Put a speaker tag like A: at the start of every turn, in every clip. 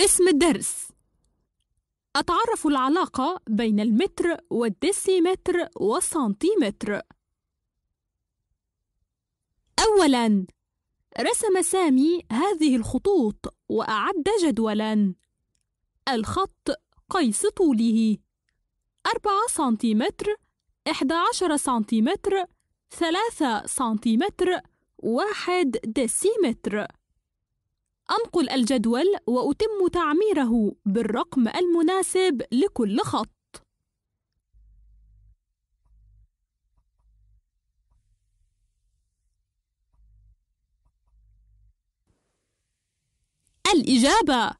A: اسم الدرس أتعرف العلاقة بين المتر والديسيمتر والسنتيمتر أولاً رسم سامي هذه الخطوط وأعد جدولاً الخط قيس طوله أربعة سنتيمتر إحدى عشر سنتيمتر ثلاثة سنتيمتر واحد ديسيمتر أنقل الجدول وأتم تعميره بالرقم المناسب لكل خط الإجابة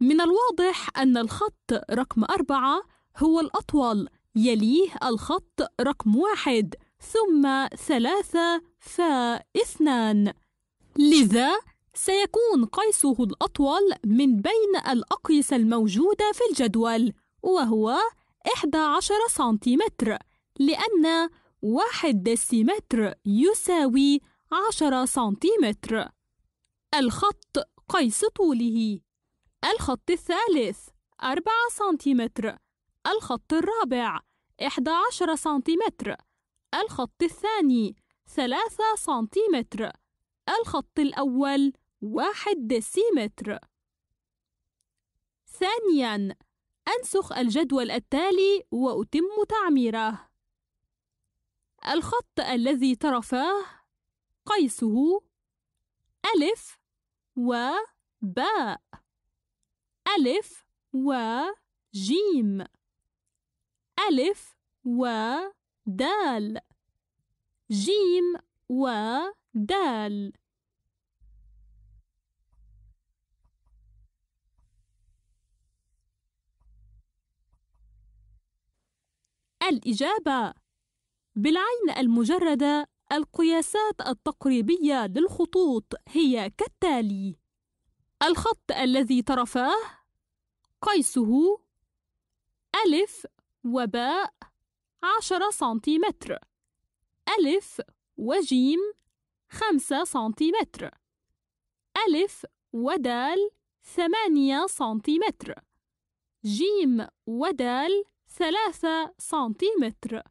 A: من الواضح أن الخط رقم أربعة هو الأطول يليه الخط رقم واحد ثم ثلاثة فاثنان لذا سيكون قيسه الأطول من بين الأقيس الموجودة في الجدول وهو 11 سنتيمتر لأن 1 دسيمتر يساوي 10 سنتيمتر الخط قيس طوله الخط الثالث 4 سنتيمتر الخط الرابع 11 سنتيمتر الخط الثاني 3 سنتيمتر الخط الأول واحد ديسيمتر ثانيا أنسخ الجدول التالي وأتم تعميره الخط الذي طرفاه قيسه ألف وباء ألف وجيم ألف ودال جيم ودال الإجابة بالعين المجردة القياسات التقريبية للخطوط هي كالتالي الخط الذي طرفاه قيسه ألف وباء عشرة سنتيمتر ألف وجيم خمسة سنتيمتر ألف ودال ثمانية سنتيمتر جيم ودال ثلاثة سنتيمتر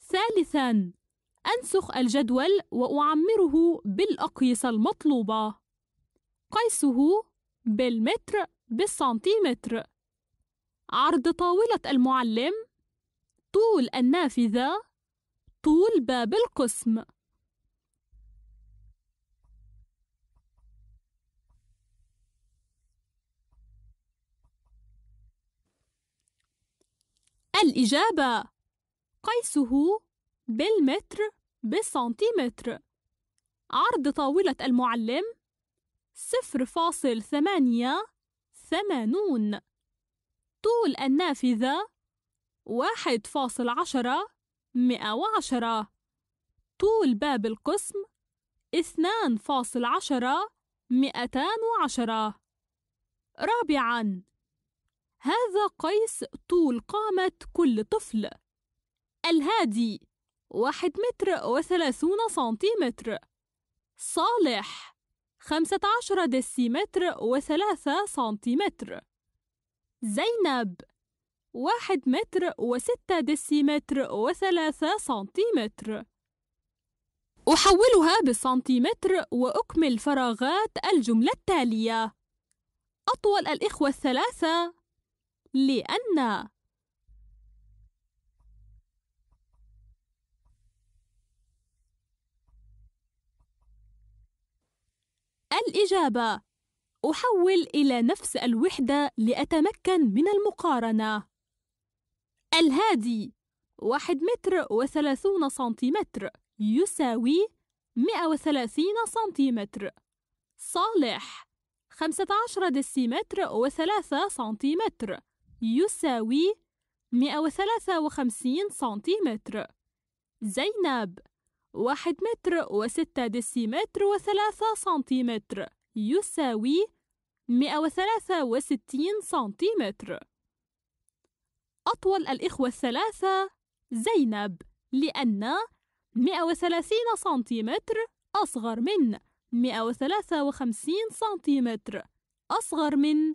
A: ثالثا أنسخ الجدول وأعمره بالأقيسة المطلوبة قيسه بالمتر بالسنتيمتر عرض طاولة المعلم طول النافذة طول باب القسم الإجابة قيسه بالمتر بالسنتيمتر عرض طاولة المعلم صفر فاصل ثمانية ثمانون طول النافذة واحد فاصل عشرة مئة وعشرة طول باب القسم اثنان فاصل عشرة مئتان وعشرة رابعاً هذا قيس طول قامة كل طفل الهادي واحد متر وثلاثون سنتيمتر صالح خمسة عشر ديسيمتر وثلاثة سنتيمتر زينب واحد متر وستة ديسيمتر وثلاثة سنتيمتر أحولها بالسنتيمتر وأكمل فراغات الجملة التالية أطول الإخوة الثلاثة لأن الإجابة أحول إلى نفس الوحدة لأتمكن من المقارنة الهادي واحد متر وثلاثون سنتيمتر يساوي مئة وثلاثين سنتيمتر صالح خمسة عشر ديسيمتر وثلاثة سنتيمتر يساوي 153 سنتيمتر زينب 1 متر ديسيمتر و3 سنتيمتر يساوي 163 سنتيمتر أطول الإخوة الثلاثة زينب لأن 130 سنتيمتر أصغر من 153 سنتيمتر أصغر من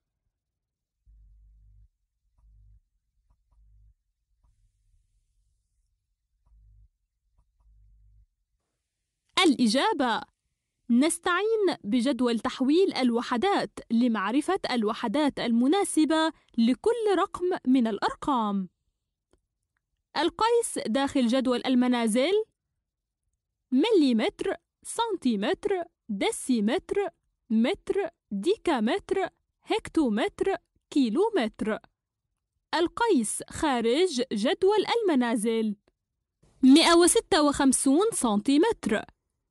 A: الإجابة نستعين بجدول تحويل الوحدات لمعرفة الوحدات المناسبة لكل رقم من الأرقام. القيس داخل جدول المنازل مليمتر، سنتيمتر، ديسيمتر متر، ديكامتر، هكتومتر، كيلومتر. القيس خارج جدول المنازل 156 سنتيمتر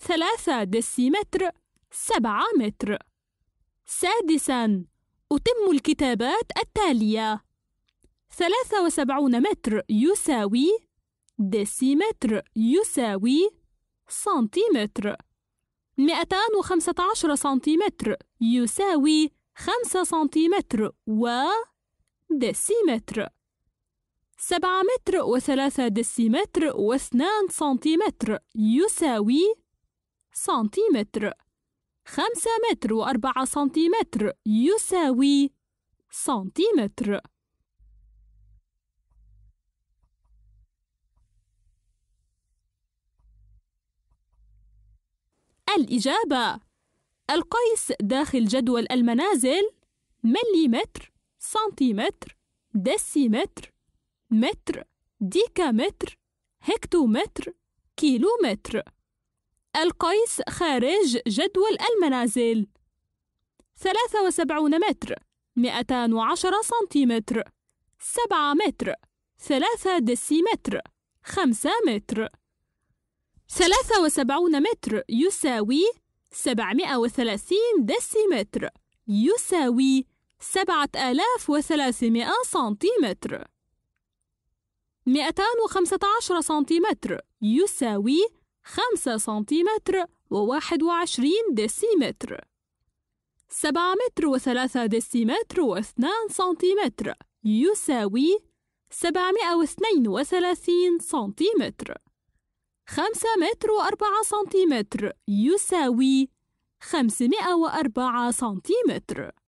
A: ثلاثة ديسيمتر سبعة متر سادسا أتم الكتابات التالية ثلاثة وسبعون متر يساوي ديسيمتر يساوي سنتيمتر مئتان وخمسة عشر سنتيمتر يساوي خمسة سنتيمتر و ديسيمتر سبعة متر وثلاثة ديسيمتر واثنان سنتيمتر يساوي سنتيمتر خمسة متر وأربعة سنتيمتر يساوي سنتيمتر الإجابة القيس داخل جدول المنازل مليمتر سنتيمتر دسيمتر متر ديكامتر هكتومتر كيلومتر القيس خارج جدول المنازل 73 متر 210 سنتيمتر 7 متر 3 دسيمتر 5 متر 73 متر يساوي 730 دسيمتر يساوي 7300 سنتيمتر 215 سنتيمتر يساوي خمسة سنتيمتر وواحد وعشرين ديسيمتر سبعة متر وثلاثة ديسيمتر واثنان سنتيمتر يساوي سبعمائة واثنين وثلاثين سنتيمتر خمسة متر وأربعة سنتيمتر يساوي خمسمائة وأربعة سنتيمتر